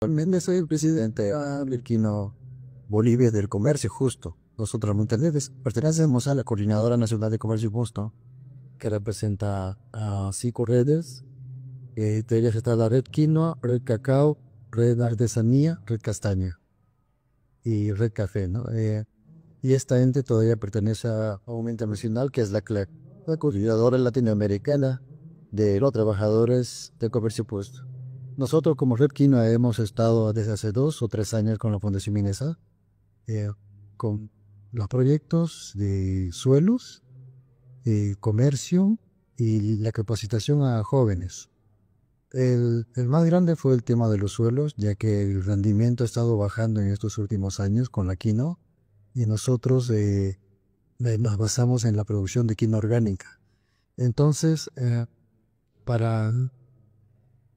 Actualmente soy el presidente de Bolivia del Comercio Justo. Nosotros, Montenegro, pertenecemos a la Coordinadora Nacional de Comercio Justo, que representa a cinco redes. Entre ellas está la red quinoa, red cacao, red artesanía, red castaña y red café. ¿no? Eh, y esta ente todavía pertenece a un internacional que es la la Coordinadora Latinoamericana de los Trabajadores de Comercio Justo. Nosotros como Red Quinoa hemos estado desde hace dos o tres años con la Fundación Minesa, eh, con los proyectos de suelos, eh, comercio y la capacitación a jóvenes. El, más grande fue el tema de los suelos, ya que el rendimiento ha estado bajando en estos últimos años con la quinoa y nosotros eh, nos basamos en la producción de quinoa orgánica. Entonces, para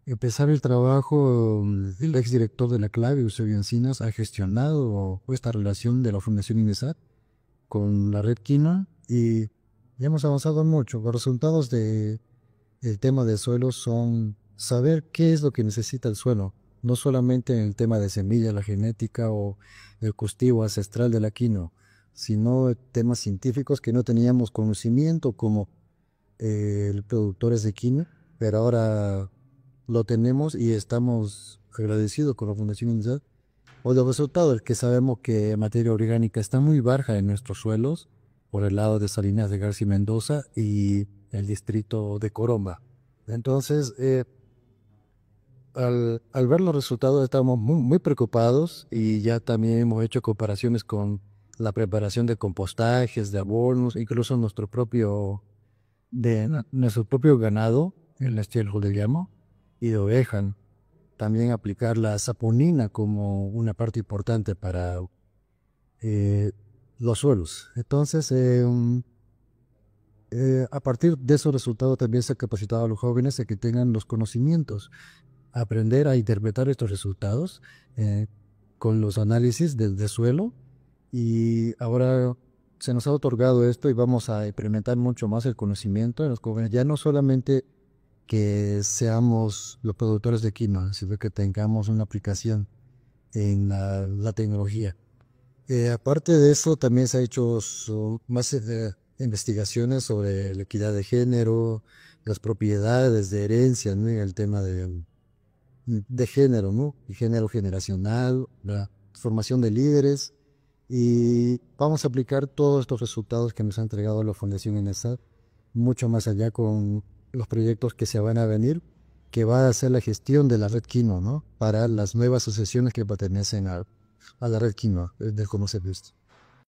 empezar el trabajo, mm, el director de la clave, Eusebio Encinas, ha gestionado esta relación de la Fundación INESAT con la red quino y hemos avanzado mucho. Los resultados del tema de suelo son saber qué es lo que necesita el suelo, no solamente en el tema de semilla, la genética o el cultivo ancestral de la quino sino temas científicos que no teníamos conocimiento como eh, productores de quino, pero ahora lo tenemos y estamos agradecidos con la Fundación Indesat o los resultados, que sabemos que materia orgánica está muy baja en nuestros suelos, por el lado de Salinas de García Mendoza y el distrito de Coromba. Entonces, eh, al, ver los resultados estamos muy, preocupados y ya también hemos hecho comparaciones con la preparación de compostajes, de abonos, incluso nuestro propio, de, nuestro propio ganado, el estiércol de llamo y de oveja. También aplicar la saponina como una parte importante para eh, los suelos. Entonces, eh, mm, eh, a partir de esos resultados también se ha capacitado a los jóvenes a que tengan los conocimientos, aprender a interpretar estos resultados con los análisis del de suelo y ahora se nos ha otorgado esto y vamos a experimentar mucho más el conocimiento de los jóvenes, ya no solamente que seamos los productores de quinoa, sino que tengamos una aplicación en la, tecnología. Eh, aparte de eso, también se han hecho más eh, investigaciones sobre la equidad de género, las propiedades de herencia, ¿no? en el tema de, de género, ¿no? Y género generacional, la formación de líderes. Y vamos a aplicar todos estos resultados que nos ha entregado la Fundación INESAD mucho más allá con los proyectos que se van a venir, que va a hacer la gestión de la red Quinoa, ¿no? Para las nuevas asociaciones que pertenecen a, la red Quinoa, eh, del visto?